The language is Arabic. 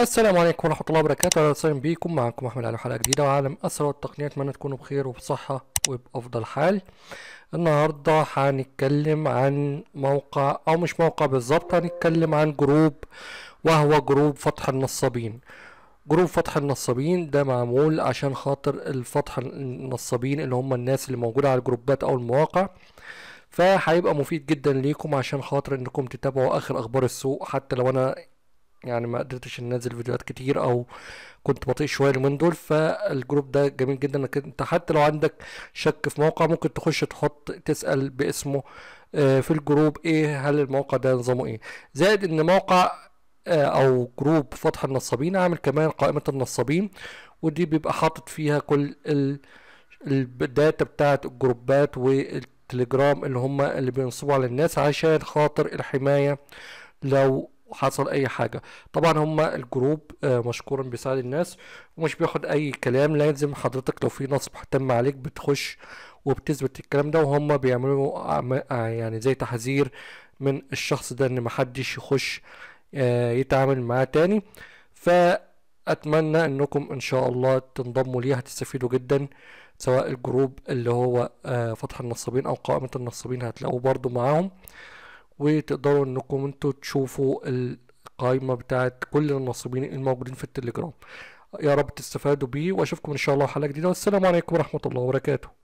السلام عليكم ورحمة الله وبركاته أهلا وسهلا بيكم معكم أحمد علي حلقة جديدة وعالم أسرة والتقنية أتمنى تكونوا بخير وبصحة وبأفضل حال النهاردة هنتكلم عن موقع أو مش موقع بالظبط هنتكلم عن جروب وهو جروب فتح النصابين جروب فتح النصابين ده معمول عشان خاطر الفتح النصابين اللي هم الناس اللي موجودة على الجروبات أو المواقع فهيبقى مفيد جدا ليكم عشان خاطر انكم تتابعوا اخر اخبار السوق حتى لو انا يعني ما قدرتش انزل فيديوهات كتير او كنت بطيء شويه من دول فالجروب ده جميل جدا انك انت حتى لو عندك شك في موقع ممكن تخش تحط تسال باسمه آه، في الجروب ايه هل الموقع ده نظامه ايه زائد ان موقع آه، او جروب فتح النصابين عامل كمان قائمه النصابين ودي بيبقى حاطط فيها كل الداتا بتاعت الجروبات وال التليجرام اللي هم اللي بينصبوا على الناس عشان خاطر الحماية لو حصل اي حاجة طبعا هما الجروب آه، مشكورا بيساعد الناس ومش بياخد اي كلام لازم حضرتك لو في نصب هتم عليك بتخش وبتثبت الكلام ده وهم بيعملوا آه، يعني زي تحذير من الشخص ده ان محدش يخش آه، يتعامل معاه تاني ف اتمنى انكم ان شاء الله تنضموا ليها هتستفيدوا جدا سواء الجروب اللي هو آه، فتح النصابين او قائمة النصابين هتلاقوه برضو معاهم وتقدروا انكم انتوا تشوفوا القائمة بتاعت كل النصابين الموجودين في التليجرام يا رب تستفادوا بيه واشوفكم ان شاء الله حلقة جديدة والسلام عليكم ورحمة الله وبركاته